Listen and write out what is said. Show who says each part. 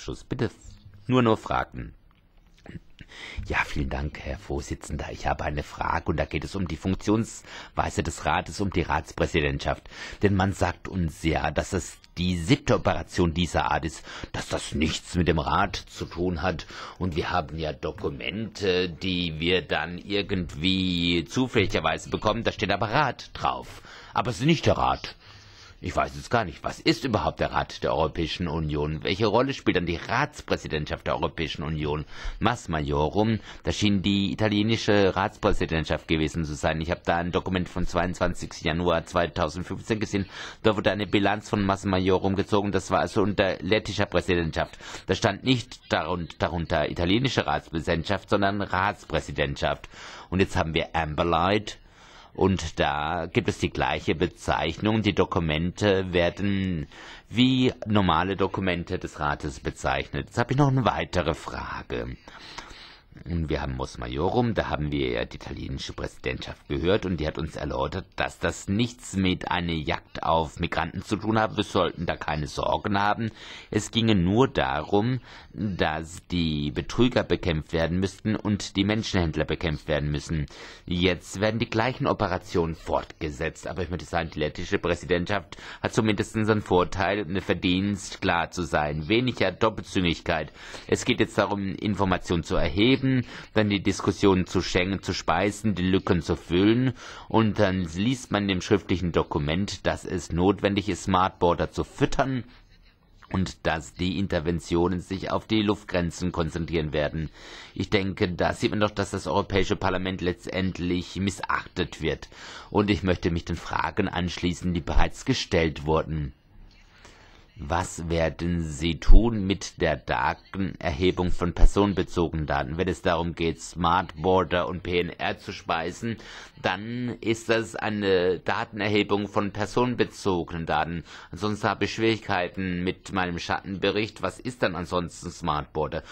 Speaker 1: Abschuss. Bitte nur nur Fragen. Ja, vielen Dank, Herr Vorsitzender. Ich habe eine Frage und da geht es um die Funktionsweise des Rates, um die Ratspräsidentschaft. Denn man sagt uns ja, dass es die siebte Operation dieser Art ist, dass das nichts mit dem Rat zu tun hat. Und wir haben ja Dokumente, die wir dann irgendwie zufälligerweise bekommen. Da steht aber Rat drauf. Aber es ist nicht der Rat. Ich weiß es gar nicht. Was ist überhaupt der Rat der Europäischen Union? Welche Rolle spielt dann die Ratspräsidentschaft der Europäischen Union? Mas Majorum, das schien die italienische Ratspräsidentschaft gewesen zu sein. Ich habe da ein Dokument vom 22. Januar 2015 gesehen. Da wurde eine Bilanz von Mas Majorum gezogen. Das war also unter lettischer Präsidentschaft. Da stand nicht darunter italienische Ratspräsidentschaft, sondern Ratspräsidentschaft. Und jetzt haben wir Amber Light und da gibt es die gleiche Bezeichnung. Die Dokumente werden wie normale Dokumente des Rates bezeichnet. Jetzt habe ich noch eine weitere Frage. Wir haben Mos Majorum, da haben wir ja die italienische Präsidentschaft gehört und die hat uns erläutert, dass das nichts mit einer Jagd auf Migranten zu tun hat. Wir sollten da keine Sorgen haben. Es ginge nur darum, dass die Betrüger bekämpft werden müssten und die Menschenhändler bekämpft werden müssen. Jetzt werden die gleichen Operationen fortgesetzt, aber ich möchte sagen, die lettische Präsidentschaft hat zumindest einen Vorteil, eine Verdienst klar zu sein. Weniger Doppelzüngigkeit. Es geht jetzt darum, Informationen zu erheben geben, dann die Diskussion zu schenken, zu speisen, die Lücken zu füllen und dann liest man dem schriftlichen Dokument, dass es notwendig ist, Smart Border zu füttern und dass die Interventionen sich auf die Luftgrenzen konzentrieren werden. Ich denke, da sieht man doch, dass das Europäische Parlament letztendlich missachtet wird. Und ich möchte mich den Fragen anschließen, die bereits gestellt wurden. Was werden Sie tun mit der Datenerhebung von personenbezogenen Daten? Wenn es darum geht, Smart Border und PNR zu speisen, dann ist das eine Datenerhebung von personenbezogenen Daten. Ansonsten habe ich Schwierigkeiten mit meinem Schattenbericht. Was ist dann ansonsten Smart Border?